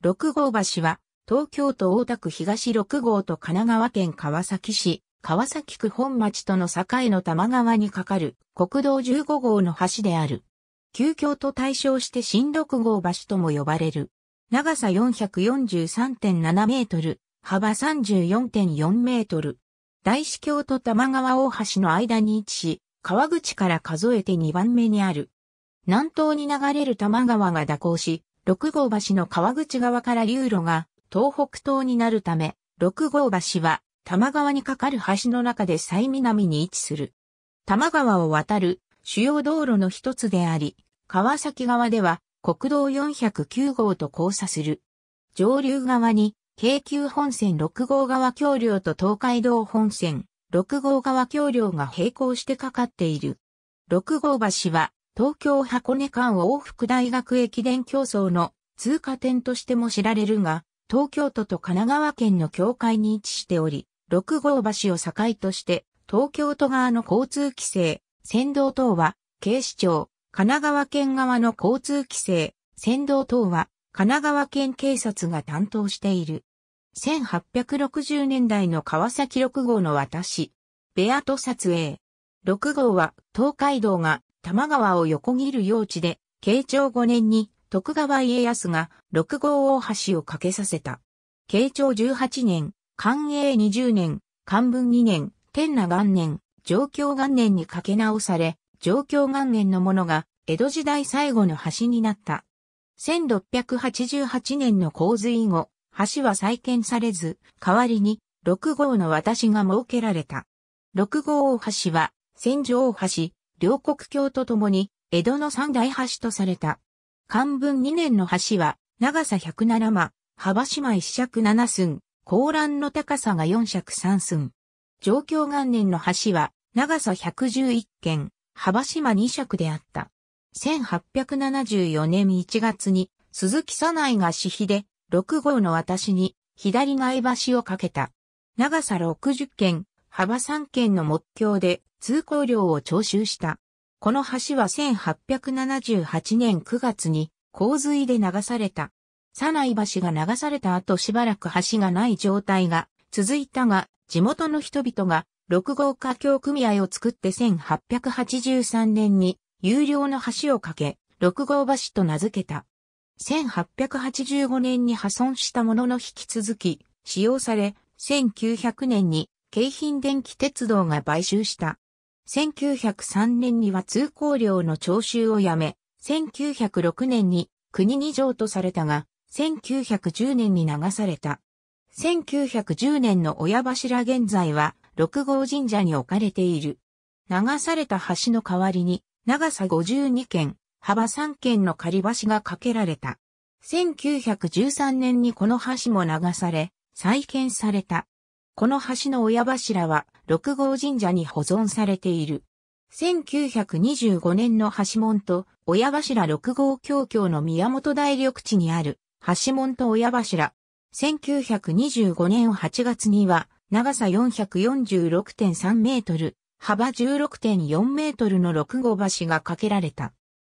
六号橋は、東京都大田区東六号と神奈川県川崎市、川崎区本町との境の多摩川に架かる国道15号の橋である。旧遽と対称して新六号橋とも呼ばれる。長さ443.7メートル、幅34.4メートル。大司京と多摩川大橋の間に位置し、川口から数えて2番目にある。南東に流れる多摩川が蛇行し、六号橋の川口側から流路が東北東になるため、六号橋は多摩川に架かる橋の中で最南に位置する。多摩川を渡る主要道路の一つであり、川崎側では国道409号と交差する。上流側に京急本線6号側橋梁と東海道本線6号側橋梁が並行してかかっている。6号橋は東京箱根間往復大学駅伝競争の通過点としても知られるが、東京都と神奈川県の境界に位置しており、6号橋を境として、東京都側の交通規制、先導等は、警視庁、神奈川県側の交通規制、先導等は、神奈川県警察が担当している。1860年代の川崎6号の私、ベアと撮影。6号は東海道が玉川を横切る用地で、慶長5年に徳川家康が六号大橋を架けさせた。慶長18年、寛永20年、寛文2年、天那元年、上京元年に架け直され、上京元年のものが江戸時代最後の橋になった。1688年の洪水後、橋は再建されず、代わりに六号の私が設けられた。六号大橋は、戦場大橋、両国橋とともに、江戸の三大橋とされた。漢文2年の橋は、長さ107間、幅島一尺七寸、高欄の高さが四尺三寸。上京元年の橋は、長さ111軒、幅島二尺であった。1874年1月に、鈴木左内が私費で、六号の私に、左苗橋を架けた。長さ60軒、幅3軒の木橋で、通行料を徴収した。この橋は1878年9月に洪水で流された。サナイ橋が流された後しばらく橋がない状態が続いたが、地元の人々が6号架橋組合を作って1883年に有料の橋を架け、6号橋と名付けた。1885年に破損したものの引き続き使用され、1900年に京浜電気鉄道が買収した。1903年には通行料の徴収をやめ、1906年に国に譲渡されたが、1910年に流された。1910年の親柱現在は、六号神社に置かれている。流された橋の代わりに、長さ52軒、幅3軒の仮橋が架けられた。1913年にこの橋も流され、再建された。この橋の親柱は、六号神社に保存されている。1925年の橋門と親柱六号教教の宮本大緑地にある橋門と親柱。1925年8月には長さ446.3メートル、幅16.4メートルの六号橋が架けられた。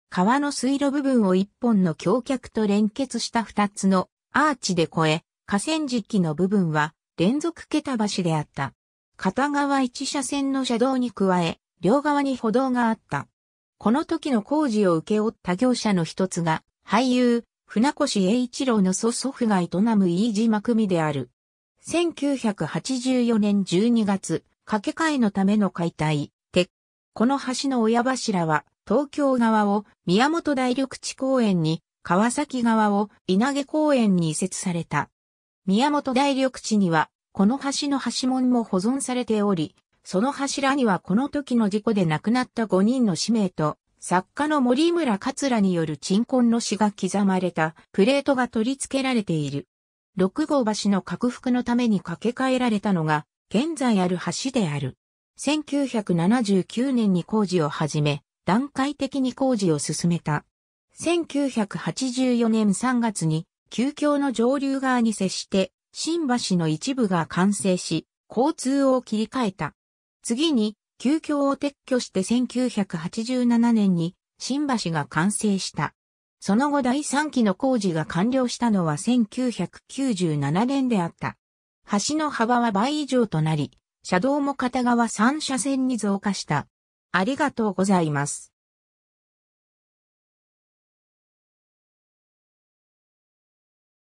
川の水路部分を一本の橋脚と連結した二つのアーチで越え、河川敷の部分は連続桁橋であった。片側一車線の車道に加え、両側に歩道があった。この時の工事を請け負った業者の一つが、俳優、船越英一郎の祖祖父が営む飯島組である。1984年12月、掛け替えのための解体、鉄。この橋の親柱は、東京側を宮本大緑地公園に、川崎側を稲毛公園に移設された。宮本大緑地にはこの橋の橋門も保存されており、その柱にはこの時の事故で亡くなった5人の氏名と、作家の森村桂による鎮魂の詩が刻まれたプレートが取り付けられている。六号橋の拡幅のために架け替えられたのが、現在ある橋である。1979年に工事を始め、段階的に工事を進めた。1984年3月に、急遽の上流側に接して新橋の一部が完成し、交通を切り替えた。次に、旧橋を撤去して1987年に新橋が完成した。その後第3期の工事が完了したのは1997年であった。橋の幅は倍以上となり、車道も片側3車線に増加した。ありがとうございます。